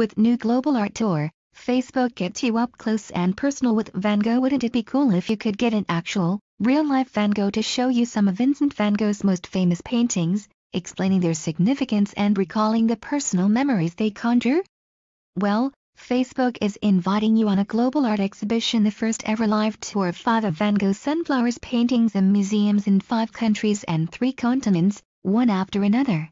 With new global art tour, Facebook gets you up close and personal with Van Gogh. Wouldn't it be cool if you could get an actual, real-life Van Gogh to show you some of Vincent van Gogh's most famous paintings, explaining their significance and recalling the personal memories they conjure? Well, Facebook is inviting you on a global art exhibition, the first ever live tour of five of Van Gogh's sunflowers paintings in museums in five countries and three continents, one after another.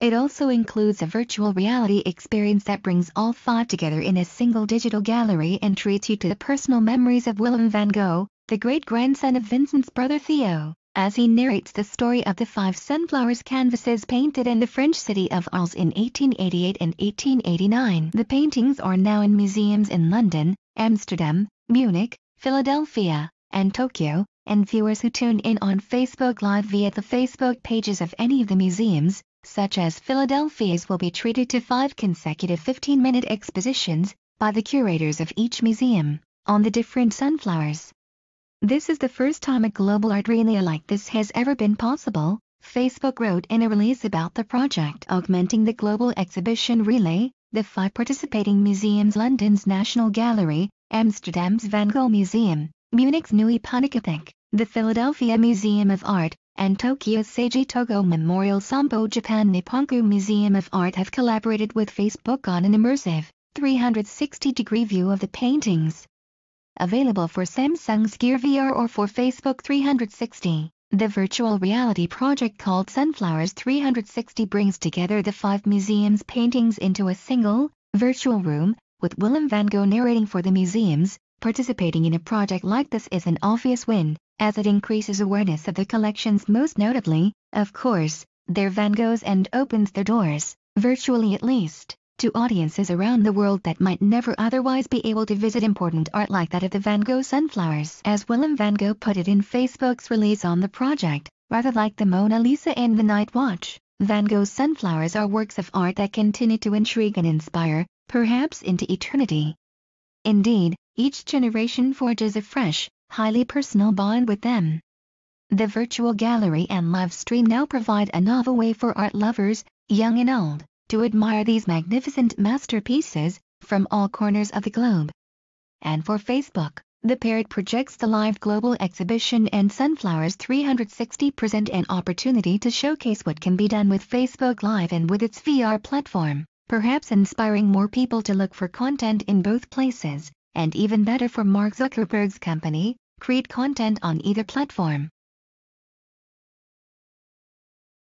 It also includes a virtual reality experience that brings all thought together in a single digital gallery and treats you to the personal memories of Willem van Gogh, the great-grandson of Vincent's brother Theo, as he narrates the story of the five sunflowers canvases painted in the French city of Arles in 1888 and 1889. The paintings are now in museums in London, Amsterdam, Munich, Philadelphia, and Tokyo, and viewers who tune in on Facebook Live via the Facebook pages of any of the museums, such as Philadelphia's will be treated to five consecutive 15-minute expositions by the curators of each museum on the different sunflowers. This is the first time a global art relay like this has ever been possible, Facebook wrote in a release about the project augmenting the global exhibition relay, the five participating museums London's National Gallery, Amsterdam's Van Gogh Museum, Munich's Neue Pinakothek, the Philadelphia Museum of Art, and Tokyo's Seiji Togo Memorial Sambo Japan Nipponku Museum of Art have collaborated with Facebook on an immersive, 360-degree view of the paintings. Available for Samsung's Gear VR or for Facebook 360. The virtual reality project called Sunflowers 360 brings together the five museum's paintings into a single, virtual room, with Willem van Gogh narrating for the museums. Participating in a project like this is an obvious win, as it increases awareness of the collections most notably, of course, their Van Goghs and opens their doors, virtually at least, to audiences around the world that might never otherwise be able to visit important art like that of the Van Gogh Sunflowers. As Willem Van Gogh put it in Facebook's release on the project, rather like the Mona Lisa and the Night Watch, Van Gogh's sunflowers are works of art that continue to intrigue and inspire, perhaps into eternity. Indeed, each generation forges afresh, highly personal bond with them. The virtual gallery and live stream now provide a novel way for art lovers, young and old, to admire these magnificent masterpieces from all corners of the globe. And for Facebook, the paired projects the live global exhibition and Sunflower's 360 present an opportunity to showcase what can be done with Facebook Live and with its VR platform, perhaps inspiring more people to look for content in both places and even better for Mark Zuckerberg's company, create content on either platform.